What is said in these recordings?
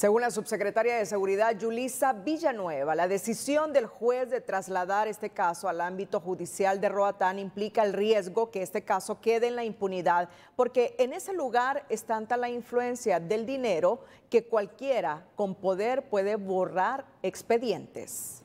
Según la subsecretaria de Seguridad, Yulisa Villanueva, la decisión del juez de trasladar este caso al ámbito judicial de Roatán implica el riesgo que este caso quede en la impunidad, porque en ese lugar es tanta la influencia del dinero que cualquiera con poder puede borrar expedientes.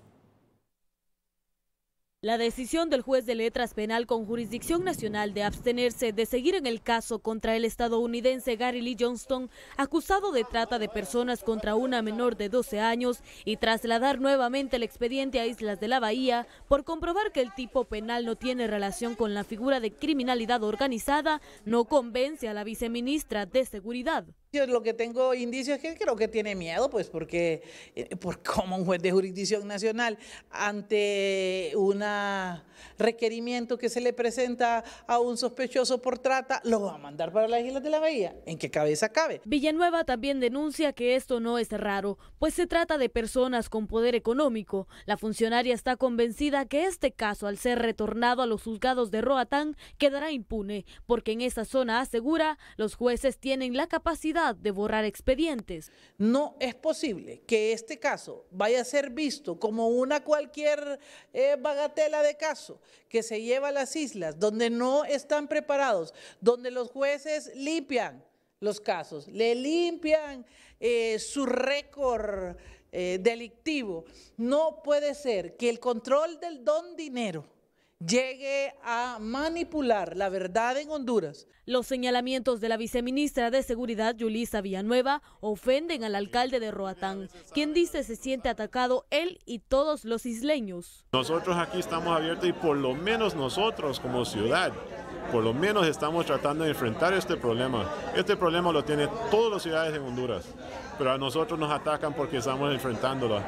La decisión del juez de letras penal con jurisdicción nacional de abstenerse de seguir en el caso contra el estadounidense Gary Lee Johnston, acusado de trata de personas contra una menor de 12 años, y trasladar nuevamente el expediente a Islas de la Bahía por comprobar que el tipo penal no tiene relación con la figura de criminalidad organizada, no convence a la viceministra de Seguridad lo que tengo indicios es que creo que tiene miedo, pues porque eh, por como un juez de jurisdicción nacional ante un requerimiento que se le presenta a un sospechoso por trata, lo va a mandar para las Islas de la Bahía. ¿En qué cabeza cabe? Villanueva también denuncia que esto no es raro, pues se trata de personas con poder económico. La funcionaria está convencida que este caso, al ser retornado a los juzgados de Roatán, quedará impune, porque en esa zona asegura los jueces tienen la capacidad de borrar expedientes. No es posible que este caso vaya a ser visto como una cualquier eh, bagatela de caso que se lleva a las islas, donde no están preparados, donde los jueces limpian los casos, le limpian eh, su récord eh, delictivo. No puede ser que el control del don dinero llegue a manipular la verdad en Honduras. Los señalamientos de la viceministra de Seguridad, Yulisa Villanueva, ofenden al alcalde de Roatán, quien dice se siente atacado él y todos los isleños. Nosotros aquí estamos abiertos y por lo menos nosotros como ciudad, por lo menos estamos tratando de enfrentar este problema. Este problema lo tienen todas las ciudades de Honduras, pero a nosotros nos atacan porque estamos enfrentándolo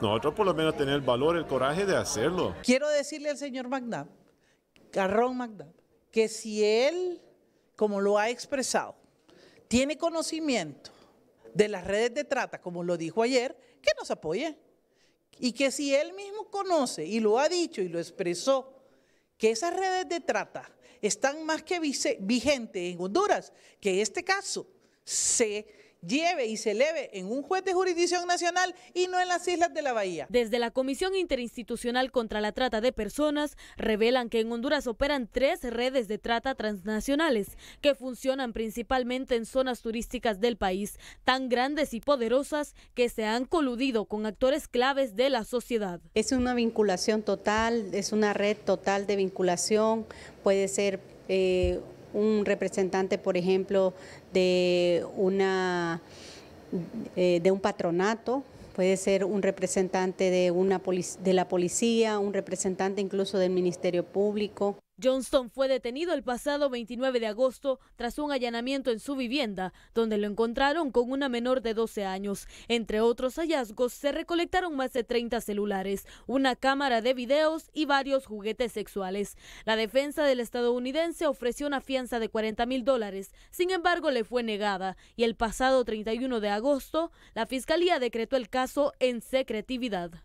nosotros por lo menos tener el valor, el coraje de hacerlo. Quiero decirle al señor McNabb, Carrón McNabb, que si él, como lo ha expresado, tiene conocimiento de las redes de trata, como lo dijo ayer, que nos apoye. Y que si él mismo conoce y lo ha dicho y lo expresó, que esas redes de trata están más que vigentes en Honduras, que este caso se lleve y se eleve en un juez de jurisdicción nacional y no en las islas de la Bahía. Desde la Comisión Interinstitucional contra la Trata de Personas revelan que en Honduras operan tres redes de trata transnacionales que funcionan principalmente en zonas turísticas del país, tan grandes y poderosas que se han coludido con actores claves de la sociedad. Es una vinculación total, es una red total de vinculación, puede ser... Eh, un representante, por ejemplo, de, una, eh, de un patronato, puede ser un representante de, una de la policía, un representante incluso del Ministerio Público. Johnston fue detenido el pasado 29 de agosto tras un allanamiento en su vivienda, donde lo encontraron con una menor de 12 años. Entre otros hallazgos, se recolectaron más de 30 celulares, una cámara de videos y varios juguetes sexuales. La defensa del estadounidense ofreció una fianza de 40 mil dólares, sin embargo le fue negada y el pasado 31 de agosto la Fiscalía decretó el caso en secretividad.